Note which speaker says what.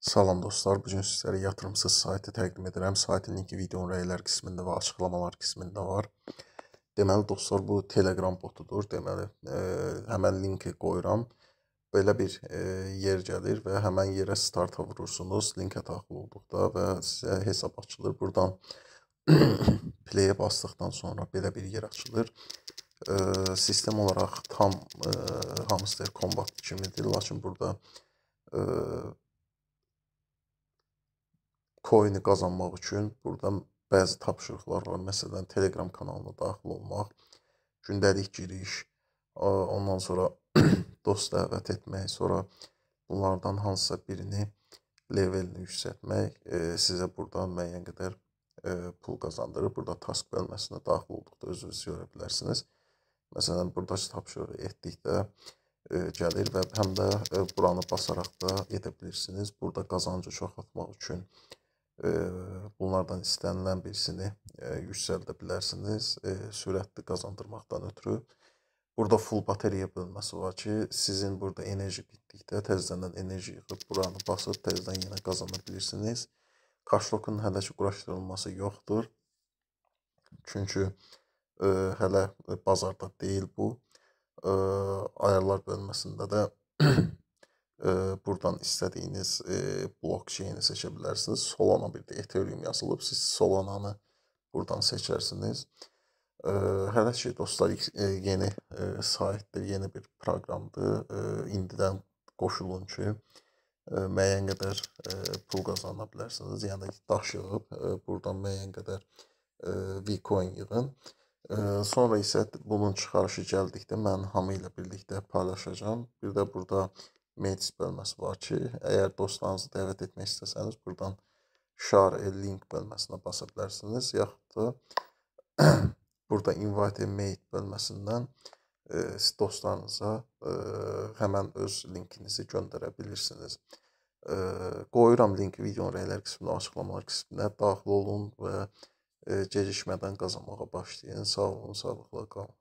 Speaker 1: Salam dostlar, bu gün sizlərə yatırımsız saytı təqdim edirəm. Saytın linki videonun rəylər qismində və açıqlamalar qismində var. Deməli dostlar, bu Telegram botudur. Deməli, e, həmən linki qoyuram. Belə bir e, yer gəlir və həmən yerə starta vurursunuz. Linkə daxil olduqda və sizə hesab açılır. Burdan play-ə basdıqdan sonra belə bir yer açılır. E, sistem olaraq tam e, hamster combat kimidir, lakin burada e, coin qazanmaq üçün burada bəzi tapşırıqlar var. Məsələn, Telegram kanalına daxil olmaq, gündəlik giriş, ondan sonra dost dəvət etmək, sonra bunlardan hansısa birini levelini yüksəltmək e, sizə burdan müəyyən qədər e, pul qazandırır. Burada task bölməsinə daxil olduqda özünüz görə bilərsiniz. Məsələn, buradakı tapşırığı etdikdə e, gəlir və həm də buranı basaraq da edə bilirsiniz. Burada qazancı çox atmaq üçün bunlardan istənilən birisini e, yüksəldə bilərsiniz. E, sürətli qazandırmaqdan ötürü burada full bateriya bölməsi var ki, sizin burada enerji bitdikdə təzədən enerji yığıb buranı basıb təzədən yenə qazana bilirsiniz. Kaşlokun hələ ki quraşdırılması yoxdur. Çünki ə, e, hələ bazarda deyil bu. Ə, ayarlar bölməsində də Buradan istədiyiniz e, blockchain-i seçə bilərsiniz. Solana bir də Ethereum yazılıb. Siz Solana-nı buradan seçərsiniz. Hələ ki, dostlar, e, yeni e, saytdır, yeni bir proqramdır. İndidən qoşulun ki, müəyyən qədər pul qazana bilərsiniz. Yəni, daş yığıb, buradan müəyyən qədər V-coin yığın. Sonra isə bunun çıxarışı gəldikdə mən hamı ilə birlikdə paylaşacağam. Bir də burada Mates bölməsi var ki, əgər dostlarınızı dəvət etmək istəsəniz, buradan Share a Link bölməsinə basa bilərsiniz, yaxud da burada Invite a Mate bölməsindən e, dostlarınıza e, həmən öz linkinizi göndərə bilirsiniz. E, qoyuram linki videonun rəylər qisminə, açıqlamalar qisminə daxil olun və e, gecikmədən qazanmağa başlayın. Sağ olun, sağlıqla qalın.